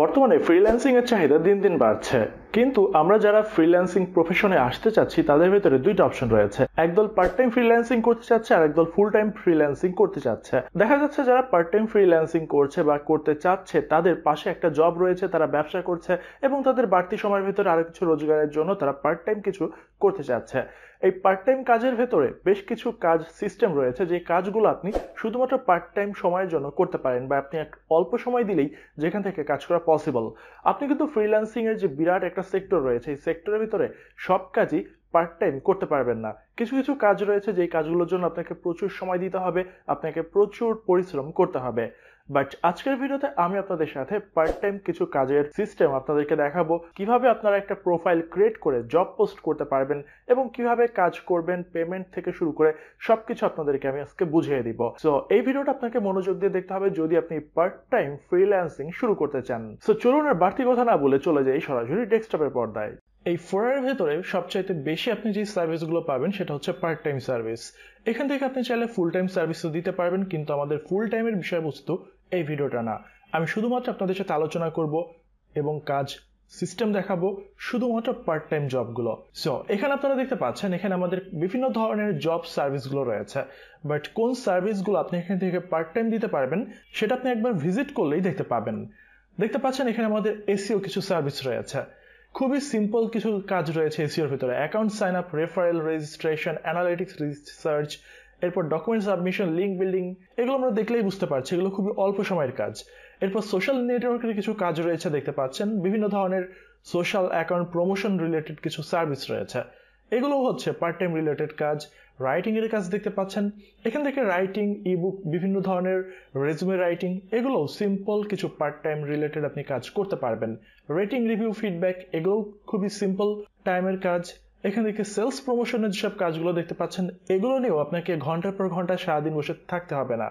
বর্তমানে ফ্রিল্যান্সিং এর চাহিদা দিন দিন বাড়ছে কিন্তু আমরা যারা ফ্রিল্যান্সিং প্রফেশনে আসতে চাচ্ছি তাদের ভেতরে দুইটা অপশন রয়েছে একদল পার্ট টাইম ফ্রিল্যান্সিং করতে চাচ্ছে আর একদল ফুল টাইম ফ্রিল্যান্সিং করতে চাচ্ছে দেখা যাচ্ছে যারা পার্ট টাইম ফ্রিল্যান্সিং করছে বা করতে চাচ্ছে তাদের পাশে একটা জব রয়েছে তারা ব্যবসা করছে এবং তাদের বাড়তি সময়ের ভেতরে আরো কিছু রোজগারের জন্য তারা পার্ট টাইম কিছু করতে চাচ্ছে এই পার্ট টাইম কাজের ভেতরে বেশ কিছু কাজ সিস্টেম রয়েছে যে কাজগুলো আপনি শুধুমাত্র পার্ট টাইম সময়ের জন্য করতে পারেন বা আপনি এক অল্প সময় দিলেই যেখান থেকে কাজ করা পসিবল আপনি কিন্তু ফ্রিল্যান্সিংয়ের যে বিরাট একটা সেক্টর রয়েছে এই সেক্টরের ভিতরে সব কাজই পার্ট টাইম করতে পারবেন না কিছু কিছু কাজ রয়েছে যেই কাজগুলোর জন্য আপনাকে প্রচুর সময় দিতে হবে আপনাকে প্রচুর পরিশ্রম করতে হবে বাট আজকের ভিডিওতে আমি আপনাদের সাথে পার্ট টাইম কিছু কাজের সিস্টেম আপনাদেরকে দেখাবো কিভাবে আপনারা একটা প্রোফাইল ক্রিয়েট করে জব পোস্ট করতে পারবেন এবং কিভাবে কাজ করবেন পেমেন্ট থেকে শুরু করে সব কিছু আপনাদেরকে আমি আজকে বুঝিয়ে দিব সো এই ভিডিওটা আপনাকে মনোযোগ দিয়ে দেখতে হবে যদি আপনি পার্ট টাইম ফ্রিল্যান্সিং শুরু করতে চান সো চলুন আর বাড়তি কথা না বলে চলে যাই সরাসরি ডেস্কটপের পর্দায় এই ফোরার ভেতরে সবচাইতে বেশি আপনি যে সার্ভিসগুলো পাবেন সেটা হচ্ছে পার্ট টাইম সার্ভিস এখান থেকে আপনি চাইলে ফুল টাইম সার্ভিসও দিতে পারবেন কিন্তু আমাদের ফুল টাইমের বিষয়বস্তু এই ভিডিওটা না আমি শুধুমাত্র আপনাদের সাথে আলোচনা করব এবং কাজ সিস্টেম দেখাবো শুধুমাত্র পার্ট টাইম জবগুলো সো এখানে আপনারা দেখতে পাচ্ছেন এখানে আমাদের বিভিন্ন ধরনের জব সার্ভিসগুলো রয়েছে বাট কোন সার্ভিসগুলো আপনি এখান থেকে পার্ট টাইম দিতে পারবেন সেটা আপনি একবার ভিজিট করলেই দেখতে পাবেন দেখতে পাচ্ছেন এখানে আমাদের এসিও e কিছু সার্ভিস রয়েছে খুবই সিম্পল কিছু কাজ রয়েছে এসিওর e ভিতরে account sign up referral registration analytics research এরপর ডকুমেন্ট সাবমিশন লিঙ্ক বিল্ডিং এগুলো আমরা দেখলেই বুঝতে পারছি এগুলো খুবই অল্প সময়ের কাজ এরপর সোশ্যাল নেটওয়ার্কের কিছু কাজ রয়েছে দেখতে পাচ্ছেন বিভিন্ন ধরনের সোশ্যাল অ্যাকাউন্ট প্রমোশন রিলেটেড কিছু সার্ভিস রয়েছে এগুলো হচ্ছে পার্ট টাইম রিলেটেড কাজ রাইটিং এর কাজ দেখতে পাচ্ছেন এখান থেকে রাইটিং ইবুক বিভিন্ন ধরনের রেজুমে রাইটিং এগুলো সিম্পল কিছু পার্ট টাইম রিলেটেড আপনি কাজ করতে পারবেন রেটিং রিভিউ ফিডব্যাক এগুলো খুবই সিম্পল টাইমের কাজ এখান থেকে সেলস প্রমোশনের যেসব কাজগুলো দেখতে পাচ্ছেন এগুলো নিয়েও আপনাকে ঘন্টার পর ঘন্টা সারাদিন বসে থাকতে হবে না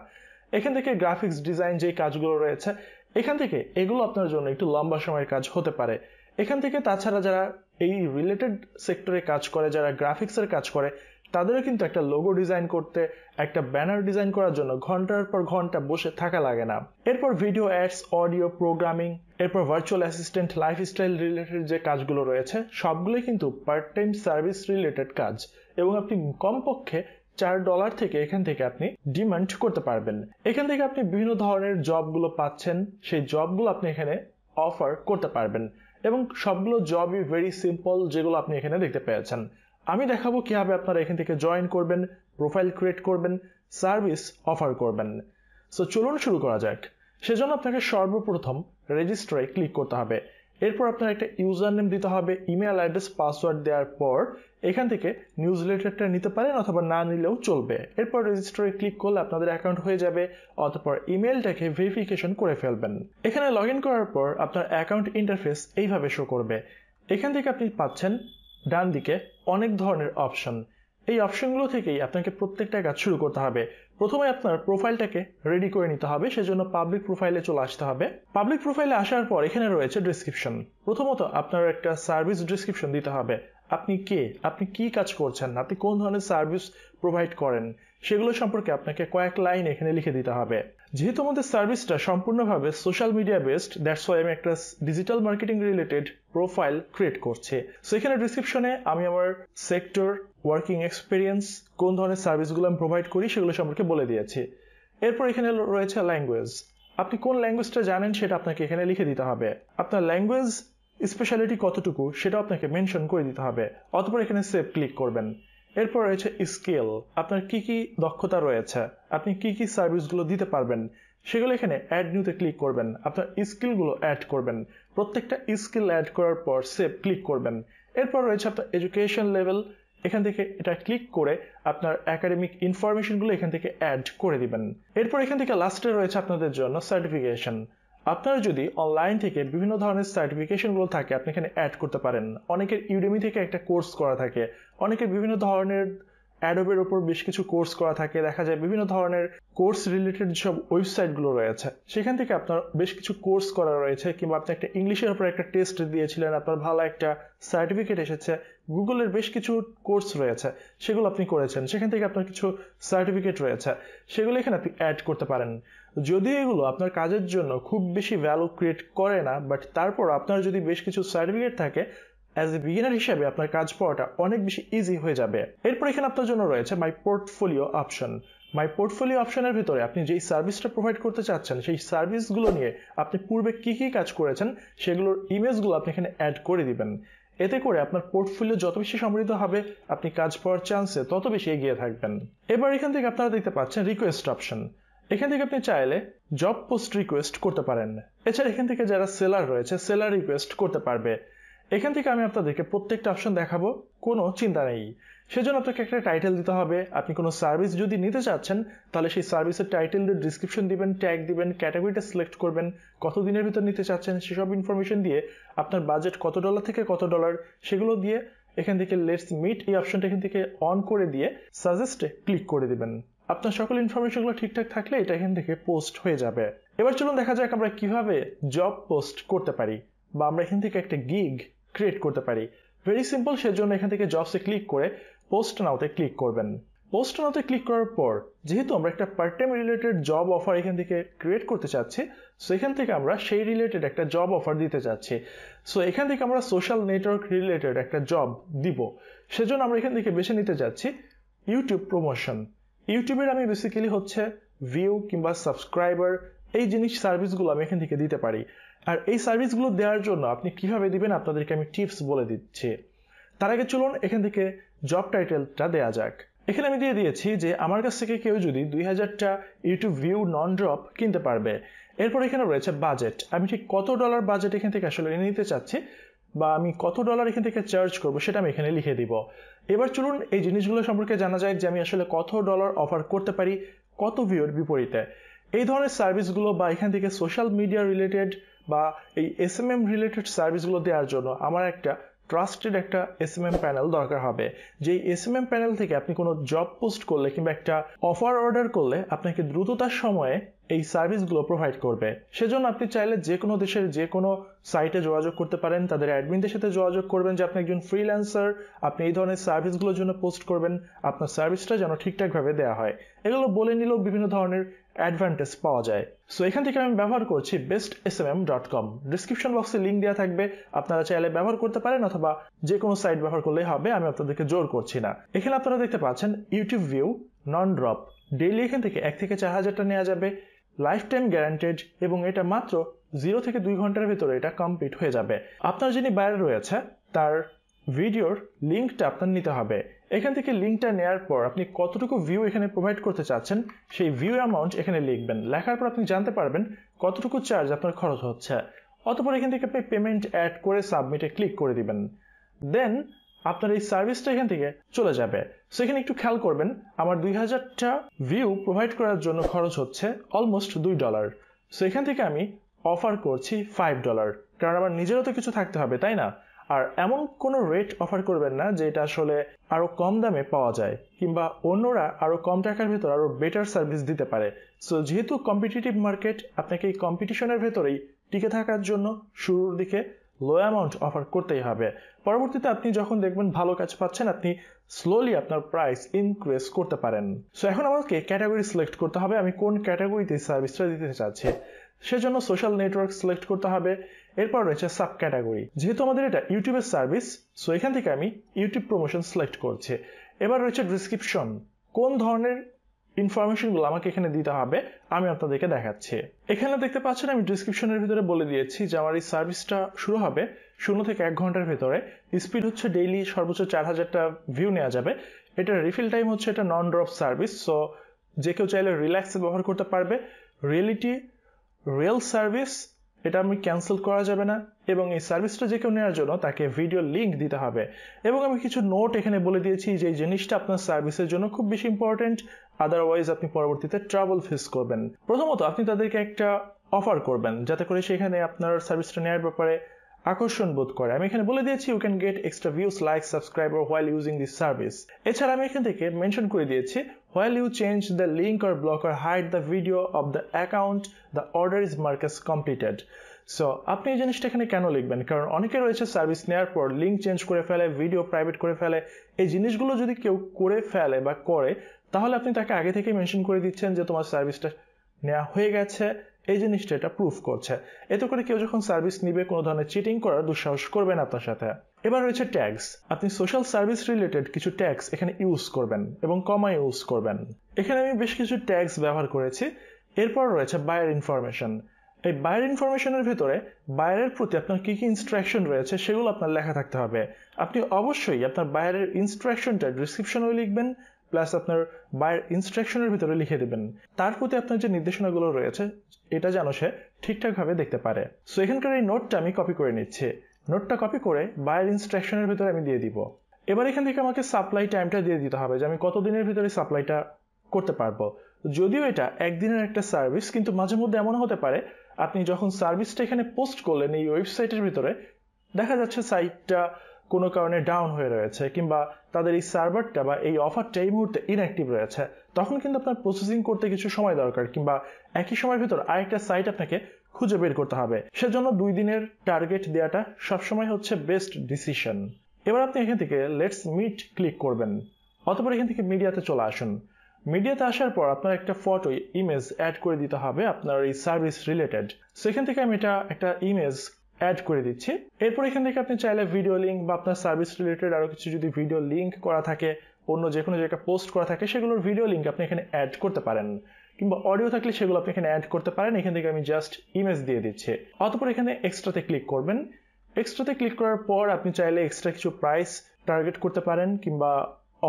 এখান থেকে গ্রাফিক্স ডিজাইন যে কাজগুলো রয়েছে এখান থেকে এগুলো আপনার জন্য একটু লম্বা সময়ের কাজ হতে পারে এখান থেকে তাছাড়া যারা এই রিলেটেড সেক্টরে কাজ করে যারা গ্রাফিক্সের কাজ করে তাদেরও কিন্তু একটা লোগো ডিজাইন করতে একটা ব্যানার ডিজাইন করার জন্য ঘন্টার পর ঘন্টা বসে থাকা লাগে না এরপর ভিডিও অ্যাডস অডিও প্রোগ্রামিং এরপর virtual assistant lifestyle related যে কাজগুলো রয়েছে সবগুলোই কিন্তু পার্ট টাইম সার্ভিস রিলেটেড কাজ এবং আপনি কমপক্ষে চার ডলার থেকে এখান থেকে আপনি ডিমান্ড করতে পারবেন এখান থেকে আপনি বিভিন্ন ধরনের জবগুলো পাচ্ছেন সেই জবগুলো আপনি এখানে অফার করতে পারবেন এবং সবগুলো জবই ভেরি সিম্পল যেগুলো আপনি এখানে দেখতে পেয়েছেন আমি দেখাবো কীভাবে আপনারা এখান থেকে জয়েন করবেন প্রোফাইল ক্রিয়েট করবেন সার্ভিস অফার করবেন সো চলুন শুরু করা যাক সেজন্য আপনাকে সর্বপ্রথম রেজিস্টারে ক্লিক করতে হবে এরপর আপনার একটা ইউজার নেম দিতে হবে ইমেল অ্যাড্রেস পাসওয়ার্ড দেওয়ার পর এখান থেকে নিউজ লেটারটা নিতে পারেন অথবা না নিলেও চলবে এরপর রেজিস্টারে ক্লিক করলে আপনাদের অ্যাকাউন্ট হয়ে যাবে অতপর ইমেলটাকে ভেরিফিকেশন করে ফেলবেন এখানে লগ করার পর আপনার অ্যাকাউন্ট ইন্টারফেস এইভাবে শো করবে এখান থেকে আপনি পাচ্ছেন ডান দিকে অনেক ধরনের অপশন এই অপশনগুলো থেকেই আপনাকে প্রত্যেকটা কাজ শুরু করতে হবে প্রথমে আপনার প্রোফাইলটাকে রেডি করে নিতে হবে সেজন্য পাবলিক প্রোফাইলে চলে আসতে হবে পাবলিক প্রোফাইলে আসার পর এখানে রয়েছে ডিসক্রিপশন প্রথমত আপনার একটা সার্ভিস ডিসক্রিপশন দিতে হবে আপনি কে আপনি কি কাজ করছেন আপনি কোন ধরনের সার্ভিস প্রোভাইড করেন সেগুলো সম্পর্কে আপনাকে কয়েক লাইন এখানে লিখে দিতে হবে যেহেতু আমাদের সার্ভিসটা সম্পূর্ণভাবে social media based that's why আমি একটা digital marketing related profile create করছে সো এখানে ডিসক্রিপশনে আমি আমার সেক্টর ওয়ার্কিং এক্সপিরিয়েন্স কোন ধরনের সার্ভিসগুলো আমি প্রোভাইড করি সেগুলো সম্পর্কে বলে দিয়েছি এরপর এখানে রয়েছে ল্যাঙ্গুয়েজ আপনি কোন ল্যাঙ্গুয়েজটা জানেন সেটা আপনাকে এখানে লিখে দিতে হবে আপনার ল্যাঙ্গুয়েজ স্পেশালিটি কতটুকু সেটা আপনাকে মেনশন করে দিতে হবে অতপর এখানে সেভ ক্লিক করবেন এরপর রয়েছে স্কেল আপনার কি কি দক্ষতা রয়েছে আপনি কি কি সার্ভিসগুলো দিতে পারবেন সেগুলো এখানে অ্যাড নিউতে ক্লিক করবেন আপনার স্কিলগুলো অ্যাড করবেন প্রত্যেকটা স্কিল অ্যাড করার পর সেভ ক্লিক করবেন এরপর রয়েছে আপনার এডুকেশন লেভেল এখান থেকে এটা ক্লিক করে আপনার একাডেমিক ইনফরমেশনগুলো এখান থেকে অ্যাড করে দিবেন এরপর এখান থেকে লাস্টে রয়েছে আপনাদের জন্য সার্টিফিকেশন আপনার যদি অনলাইন থেকে বিভিন্ন ধরনের সার্টিফিকেশনগুলো থাকে আপনি এখানে অ্যাড করতে পারেন অনেকের ইউডেমি থেকে একটা কোর্স করা থাকে অনেকের বিভিন্ন ধরনের অ্যাডোবের ওপর বেশ কিছু কোর্স করা থাকে দেখা যায় বিভিন্ন ধরনের কোর্স রিলেটেড সব ওয়েবসাইটগুলো রয়েছে সেখান থেকে আপনার বেশ কিছু কোর্স করা রয়েছে কিংবা আপনি একটা ইংলিশের উপর একটা টেস্ট দিয়েছিলেন আপনার ভালো একটা সার্টিফিকেট এসেছে গুগলের বেশ কিছু কোর্স রয়েছে সেগুলো আপনি করেছেন সেখান থেকে আপনার কিছু সার্টিফিকেট রয়েছে সেগুলো এখানে আপনি অ্যাড করতে পারেন যদি এগুলো আপনার কাজের জন্য খুব বেশি ভ্যালু ক্রিয়েট করে না বাট তারপর আপনার যদি বেশ কিছু সার্টিফিকেট থাকে অ্যাজ এ বিগিনার হিসেবে আপনার কাজ পাওয়াটা অনেক বেশি ইজি হয়ে যাবে এরপর এখানে আপনার জন্য রয়েছে my portfolio option my portfolio অপশনের ভিতরে আপনি যেই সার্ভিসটা প্রোভাইড করতে চাচ্ছেন সেই সার্ভিসগুলো নিয়ে আপনি পূর্বে কি কি কাজ করেছেন সেগুলোর ইমেজগুলো আপনি এখানে অ্যাড করে দিবেন এতে করে আপনার পোর্টফোলিও যত বেশি সমৃদ্ধ হবে আপনি কাজ পাওয়ার চান্সে তত বেশি এগিয়ে থাকবেন এবার এখান থেকে আপনারা দেখতে পাচ্ছেন রিকোয়েস্ট অপশন এখান থেকে আপনি চাইলে জব পোস্ট রিকোয়েস্ট করতে পারেন এছাড়া এখান থেকে যারা সেলার রয়েছে সেলার রিকোয়েস্ট করতে পারবে এখান থেকে আমি আপনাদেরকে প্রত্যেকটা অপশন দেখাবো কোনো চিন্তা নেই সেজন্য আপনাকে একটা টাইটেল দিতে হবে আপনি কোনো সার্ভিস যদি নিতে চাচ্ছেন তাহলে সেই সার্ভিসের টাইটেল দিয়ে ডিসক্রিপশন দিবেন ট্যাগ দিবেন ক্যাটাগরিটা সিলেক্ট করবেন কত দিনের ভিতর নিতে চাচ্ছেন সেসব ইনফরমেশন দিয়ে আপনার বাজেট কত ডলার থেকে কত ডলার সেগুলো দিয়ে এখান থেকে লেটস মিট এই অপশনটা এখান থেকে অন করে দিয়ে সাজেস্টে ক্লিক করে দিবেন আপনার সকল ইনফরমেশনগুলো ঠিকঠাক থাকলে এটা এখান থেকে পোস্ট হয়ে যাবে এবার চলুন দেখা যাক আমরা কিভাবে জব পোস্ট করতে পারি বা আমরা এখান থেকে একটা গিগ ক্রিয়েট করতে পারি ভেরি সিম্পল সেজন্য এখান থেকে জবসে ক্লিক করে পোস্ট নাওতে ক্লিক করবেন পোস্ট নাওতে ক্লিক করার পর যেহেতু আমরা একটা part time related job offer এখান থেকে ক্রিয়েট করতে চাচ্ছি সো এখান থেকে আমরা সেই রিলেটেড একটা জব অফার দিতে চাচ্ছি সো এখান থেকে আমরা সোশ্যাল নেটওয়ার্ক রিলেটেড একটা জব দিব সেজন্য আমরা এখান থেকে বেছে নিতে যাচ্ছি ইউটিউব প্রমোশন ইউটিউবের আমি বেসিক্যালি হচ্ছে ভিউ কিংবা সাবস্ক্রাইবার এই জিনিস সার্ভিসগুলো আমি এখান থেকে দিতে পারি আর এই সার্ভিসগুলো দেওয়ার জন্য আপনি কিভাবে দিবেন আপনাদেরকে আমি টিপস বলে দিচ্ছি তার আগে চলুন এখান থেকে জব টাইটেলটা দেয়া যাক এখানে আমি দিয়ে দিয়েছি যে আমার কাছ থেকে কেউ যদি দুই হাজারটা ইউটিউব ভিউ নন ড্রপ কিনতে পারবে এরপর এখানে রয়েছে বাজেট আমি ঠিক কত ডলার বাজেট এখান থেকে আসলে নিতে চাচ্ছি বা আমি কত ডলার এখান থেকে চার্জ করব সেটা আমি এখানে লিখে দিব এবার চলুন এই জিনিসগুলো সম্পর্কে জানা যায় যে আমি আসলে কত ডলার অফার করতে পারি কত ভিউর বিপরীতে এই ধরনের সার্ভিসগুলো বা এখান থেকে সোশ্যাল মিডিয়া রিলেটেড বা এই এস এম এম রিলেটেড সার্ভিসগুলো দেওয়ার জন্য আমার একটা ট্রাস্টেড একটা এস এম এম প্যানেল দরকার হবে যে এস এম এম প্যানেল থেকে আপনি কোনো জব পোস্ট করলে কিংবা একটা অফার অর্ডার করলে আপনাকে দ্রুততার সময়ে এই সার্ভিসগুলো প্রোভাইড করবে সেজন্য আপনি চাইলে যে কোনো দেশের যে কোনো সাইটে যোগাযোগ করতে পারেন তাদের অ্যাডমিনদের সাথে যোগাযোগ করবেন যে আপনি একজন ফ্রিল্যান্সার আপনি এই ধরনের সার্ভিসগুলোর জন্য পোস্ট করবেন আপনার সার্ভিসটা যেন ঠিকঠাকভাবে দেওয়া হয় এগুলো বলে নিলেও বিভিন্ন ধরনের অ্যাডভান্টেজ পাওয়া যায় সো এখান থেকে আমি ব্যবহার করছি best S M M dot com description বক্সে লিঙ্ক দেওয়া থাকবে আপনারা চাইলে ব্যবহার করতে পারেন অথবা যে কোনো সাইট ব্যবহার করলেই হবে আমি আপনাদেরকে জোর করছি না এখানে আপনারা দেখতে পাচ্ছেন YouTube view non drop daily এখান থেকে এক থেকে চার হাজারটা নেওয়া যাবে লাইফ টাইম গ্যারান্টেড এবং এটা মাত্র জিরো থেকে দুই ঘন্টার ভিতরে এটা কমপ্লিট হয়ে যাবে আপনার যিনি বাইরে রয়েছে তার ভিডিওর লিঙ্কটা আপনার নিতে হবে এখান থেকে লিঙ্কটা নেওয়ার পর আপনি কতটুকু ভিউ এখানে প্রোভাইড করতে চাচ্ছেন সেই ভিউ অ্যামাউন্ট এখানে লিখবেন লেখার পর আপনি জানতে পারবেন কতটুকু চার্জ আপনার খরচ হচ্ছে অতপর এখান থেকে আপনি পেমেন্ট অ্যাড করে সাবমিটে ক্লিক করে দিবেন দেন আপনার এই সার্ভিসটা এখান থেকে চলে যাবে সো এখানে একটু খেয়াল করবেন আমার দুই হাজারটা ভিউ প্রোভাইড করার জন্য খরচ হচ্ছে অলমোস্ট দুই ডলার সো এখান থেকে আমি অফার করছি ফাইভ ডলার কারণ আমার নিজেরও তো কিছু থাকতে হবে তাই না আর এমন কোনো রেট অফার করবেন না যেটা আসলে আরো কম দামে পাওয়া যায় কিংবা অন্যরা আরো কম টাকার ভেতর আরো বেটার সার্ভিস দিতে পারে সো যেহেতু কম্পিটিটিভ মার্কেট আপনাকে এই কম্পিটিশনের ভেতরেই টিকে থাকার জন্য শুরুর দিকে লো অ্যামাউন্ট অফার করতেই হবে পরবর্তীতে আপনি যখন দেখবেন ভালো কাজ পাচ্ছেন আপনি স্লোলি আপনার প্রাইস ইনক্রিজ করতে পারেন সো এখন আমাকে ক্যাটাগরি সিলেক্ট করতে হবে আমি কোন ক্যাটাগরিতে সার্ভিসটা দিতে চাচ্ছি সেজন্য সোশ্যাল নেটওয়ার্ক সিলেক্ট করতে হবে এরপর রয়েছে সাব ক্যাটাগরি যেহেতু আমাদের এটা ইউটিউবের সার্ভিস সো এখান থেকে আমি ইউটিউব প্রমোশন সিলেক্ট করছি এবার রয়েছে ডিসক্রিপশন কোন ধরনের ইনফরমেশনগুলো আমাকে এখানে দিতে হবে আমি আপনাদেরকে দেখাচ্ছি এখানে দেখতে পাচ্ছেন আমি ডিসক্রিপশনের ভিতরে বলে দিয়েছি যে আমার এই সার্ভিসটা শুরু হবে শূন্য থেকে এক ঘন্টার ভেতরে স্পিড হচ্ছে ডেইলি সর্বোচ্চ চার হাজারটা ভিউ নেওয়া যাবে এটা রিফিল টাইম হচ্ছে এটা নন ড্রপ সার্ভিস সো যে কেউ চাইলে রিল্যাক্সে ব্যবহার করতে পারবে রিয়েলিটি রিয়েল সার্ভিস এটা আমি ক্যান্সেল করা যাবে না এবং এই সার্ভিসটা যে কেউ নেওয়ার জন্য তাকে ভিডিও লিঙ্ক দিতে হবে এবং আমি কিছু নোট এখানে বলে দিয়েছি যে জিনিসটা আপনার সার্ভিসের জন্য খুব বেশি ইম্পর্টেন্ট আদারওয়াইজ আপনি পরবর্তীতে ট্রাভেল ফেস করবেন প্রথমত আপনি তাদেরকে একটা অফার করবেন যাতে করে সেখানে আপনার সার্ভিসটা নেওয়ার ব্যাপারে আকর্ষণ বোধ করে আমি এখানে বলে দিয়েছি you can get extra views like subscriber while using this service এছাড়া আমি এখান থেকে মেনশন করে দিয়েছি while you change the link or block or hide the video of the account the order is marked as completed so আপনি এই জিনিসটা এখানে কেন লিখবেন কারণ অনেকে রয়েছে সার্ভিস নেওয়ার পর লিঙ্ক চেঞ্জ করে ফেলে ভিডিও প্রাইভেট করে ফেলে এই জিনিসগুলো যদি কেউ করে ফেলে বা করে তাহলে আপনি তাকে আগে থেকে মেনশন করে দিচ্ছেন যে তোমার সার্ভিসটা নেওয়া হয়ে গেছে এই জিনিসটা এটা প্রুফ করছে এতে করে কেউ যখন সার্ভিস নিবে কোনো ধরনের চিটিং করার দুঃসাহস করবে না আপনার সাথে এবার রয়েছে ট্যাক্স আপনি সোশ্যাল সার্ভিস রিলেটেড কিছু ট্যাক্স এখানে ইউজ করবেন এবং কমা ইউজ করবেন এখানে আমি বেশ কিছু ট্যাক্স ব্যবহার করেছি এরপর রয়েছে বায়ার ইনফরমেশন এই বায়ার ইনফরমেশনের ভেতরে বায়ারের প্রতি আপনার কি কি ইনস্ট্রাকশন রয়েছে সেগুলো আপনার লেখা থাকতে হবে আপনি অবশ্যই আপনার বায়ারের ইনস্ট্রাকশনটা ডিসক্রিপশনেও লিখবেন প্লাস আপনার বায়ের ইনস্ট্রাকশনের ভিতরে লিখে দেবেন তার প্রতি আপনার যে নির্দেশনাগুলো রয়েছে এটা যেন সে ঠিকঠাকভাবে দেখতে পারে সো এখানকার এই নোটটা আমি কপি করে নিচ্ছি নোটটা কপি করে বায়ের ইনস্ট্রাকশনের ভিতরে আমি দিয়ে দিব এবার এখান থেকে আমাকে সাপ্লাই টাইমটা দিয়ে দিতে হবে যে আমি কতদিনের ভিতরে সাপ্লাইটা করতে পারবো যদিও এটা একদিনের একটা সার্ভিস কিন্তু মাঝে মধ্যে এমন হতে পারে আপনি যখন সার্ভিসটা এখানে পোস্ট করলেন এই ওয়েবসাইটের ভিতরে দেখা যাচ্ছে সাইটটা কোনো কারণে ডাউন হয়ে রয়েছে কিংবা তাদের এই সার্ভারটা বা এই অফারটা এই মুহূর্তে ইনঅ্যাক্টিভ রয়েছে তখন কিন্তু আপনার প্রসেসিং করতে কিছু সময় দরকার কিংবা একই সময়ের ভিতর আরেকটা সাইট আপনাকে খুঁজে বের করতে হবে সেজন্য দুই দিনের টার্গেট দেওয়াটা সবসময় হচ্ছে বেস্ট ডিসিশন এবার আপনি এখান থেকে লেটস মিট ক্লিক করবেন অতপর এখান থেকে মিডিয়াতে চলে আসুন মিডিয়াতে আসার পর আপনার একটা ফটো ইমেজ অ্যাড করে দিতে হবে আপনার এই সার্ভিস রিলেটেড সেখান থেকে আমি এটা একটা ইমেজ অ্যাড করে দিচ্ছি এরপর এখান থেকে আপনি চাইলে ভিডিও লিঙ্ক বা আপনার সার্ভিস রিলেটেড আরও কিছু যদি ভিডিও লিঙ্ক করা থাকে অন্য যে কোনো জায়গায় পোস্ট করা থাকে সেগুলোর ভিডিও লিঙ্ক আপনি এখানে অ্যাড করতে পারেন কিংবা অডিও থাকলে সেগুলো আপনি এখানে অ্যাড করতে পারেন এখান থেকে আমি জাস্ট ইমেজ দিয়ে দিচ্ছি অতপর এখানে এক্সট্রাতে ক্লিক করবেন এক্সট্রাতে ক্লিক করার পর আপনি চাইলে এক্সট্রা কিছু প্রাইস টার্গেট করতে পারেন কিংবা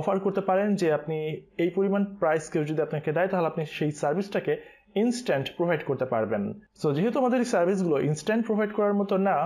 অফার করতে পারেন যে আপনি এই পরিমাণ প্রাইস কেউ যদি আপনাকে দেয় তাহলে আপনি সেই সার্ভিসটাকে ইনস্ট্যান্ট প্রোভাইড করতে পারবেন সো যেহেতু আমাদের এই সার্ভিসগুলো ইনস্ট্যান্ট প্রোভাইড করার মতো না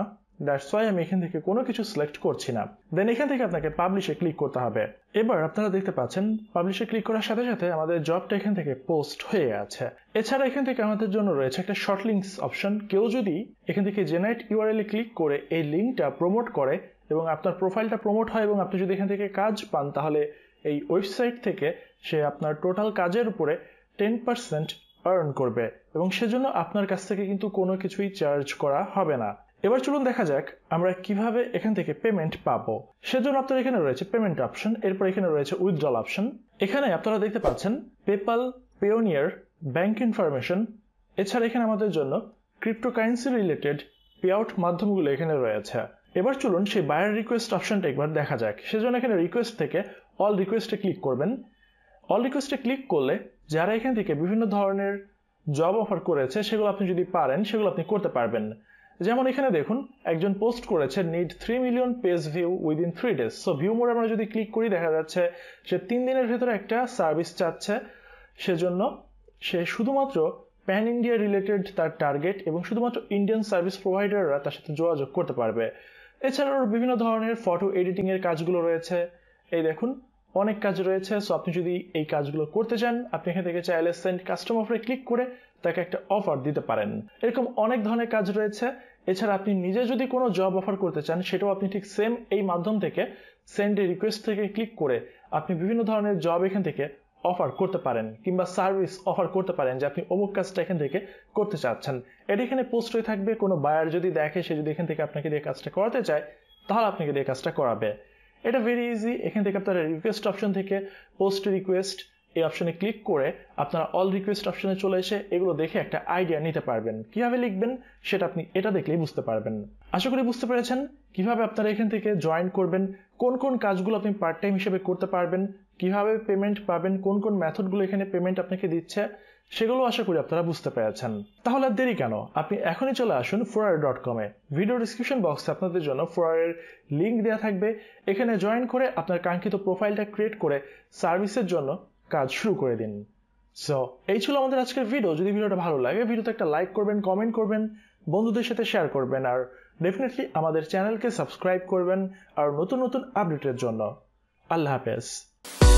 দ্যাটস ওয়াই আমি এখান থেকে কোনো কিছু সিলেক্ট করছি না দেন এখান থেকে আপনাকে পাবলিশে ক্লিক করতে হবে এবার আপনারা দেখতে পাচ্ছেন পাবলিশে ক্লিক করার সাথে সাথে আমাদের জবটা এখান থেকে পোস্ট হয়ে আছে এছাড়া এখান থেকে আমাদের জন্য রয়েছে একটা শর্ট লিঙ্কস অপশন কেউ যদি এখান থেকে জেনারেট ইউআরএল এ ক্লিক করে এই লিঙ্কটা প্রমোট করে এবং আপনার প্রোফাইলটা প্রমোট হয় এবং আপনি যদি এখান থেকে কাজ পান তাহলে এই ওয়েবসাইট থেকে সে আপনার টোটাল কাজের উপরে টেন পার্সেন্ট আর্ন করবে এবং সেজন্য আপনার কাছ থেকে কিন্তু কোনো কিছুই চার্জ করা হবে না এবার চলুন দেখা যাক আমরা কিভাবে এখান থেকে পেমেন্ট পাবো সেজন্য আপনার এখানে রয়েছে পেমেন্ট অপশন এরপর এখানে রয়েছে উইথড্রল অপশন এখানে আপনারা দেখতে পাচ্ছেন পেপাল পেওনিয়ার ব্যাংক ইনফরমেশন এছাড়া এখানে আমাদের জন্য ক্রিপ্টোকারেন্সি রিলেটেড পেআউট মাধ্যমগুলো এখানে রয়েছে এবার চলুন সেই বায়ার রিকোয়েস্ট অপশনটা একবার দেখা যাক সেজন্য এখানে রিকোয়েস্ট থেকে অল রিকোয়েস্টে ক্লিক করবেন অল রিকোয়েস্টে ক্লিক করলে যারা এখান থেকে বিভিন্ন ধরনের জব অফার করেছে সেগুলো আপনি যদি পারেন সেগুলো আপনি করতে পারবেন যেমন এখানে দেখুন একজন পোস্ট করেছে need three million page view within three days so view মোড়ে আমরা যদি ক্লিক করি দেখা যাচ্ছে সে তিন দিনের ভেতরে একটা সার্ভিস চাচ্ছে সেজন্য সে শুধুমাত্র প্যান ইন্ডিয়া রিলেটেড তার টার্গেট এবং শুধুমাত্র ইন্ডিয়ান সার্ভিস প্রোভাইডাররা তার সাথে যোগাযোগ করতে পারবে এছাড়াও বিভিন্ন ধরনের ফটো এডিটিংয়ের কাজগুলো রয়েছে এই দেখুন অনেক কাজ রয়েছে সো আপনি যদি এই কাজগুলো করতে চান আপনি এখান থেকে চাইলে সেন্ড কাস্টম অফারে ক্লিক করে তাকে একটা অফার দিতে পারেন এরকম অনেক ধরনের কাজ রয়েছে এছাড়া আপনি নিজে যদি কোনো জব অফার করতে চান সেটাও আপনি ঠিক সেম এই মাধ্যম থেকে সেন্ড রিকোয়েস্ট থেকে ক্লিক করে আপনি বিভিন্ন ধরনের জব এখান থেকে অফার করতে পারেন কিংবা সার্ভিস অফার করতে পারেন যে আপনি অমুক কাজটা এখান থেকে করতে চাচ্ছেন এটি এখানে পোস্ট হয়ে থাকবে কোনো বায়ার যদি দেখে সে যদি এখান থেকে আপনাকে দিয়ে কাজটা করাতে চায় তাহলে আপনাকে দিয়ে কাজটা করাবে এটা ভেরি ইজি এখান থেকে আপনারা রিকোয়েস্ট অপশন থেকে পোস্ট রিকোয়েস্ট এই অপশনে ক্লিক করে আপনারা অল রিকোয়েস্ট অপশনে চলে এসে এগুলো দেখে একটা আইডিয়া নিতে পারবেন কিভাবে লিখবেন সেটা আপনি এটা দেখলেই বুঝতে পারবেন আশা করি বুঝতে পেরেছেন কিভাবে আপনারা এখান থেকে জয়েন করবেন কোন কোন কাজগুলো আপনি পার্ট টাইম হিসেবে করতে পারবেন কিভাবে পেমেন্ট পাবেন কোন কোন মেথডগুলো এখানে পেমেন্ট আপনাকে দিচ্ছে সেগুলো আশা করি আপনারা বুঝতে পেরেছেন তাহলে আর দেরি কেন আপনি এখনই চলে আসুন ফোরার ডট কমে ভিডিও ডিসক্রিপশন বক্সে আপনাদের জন্য ফোরারের লিঙ্ক দেওয়া থাকবে এখানে জয়েন করে আপনার কাঙ্ক্ষিত প্রোফাইলটা ক্রিয়েট করে সার্ভিসের জন্য কাজ শুরু করে দিন সো এই ছিল আমাদের আজকের ভিডিও যদি ভিডিওটা ভালো লাগে ভিডিওতে একটা লাইক করবেন কমেন্ট করবেন বন্ধুদের সাথে শেয়ার করবেন আর ডেফিনেটলি আমাদের চ্যানেলকে সাবস্ক্রাইব করবেন আর নতুন নতুন আপডেটের জন্য আল্লাহ হাফেজ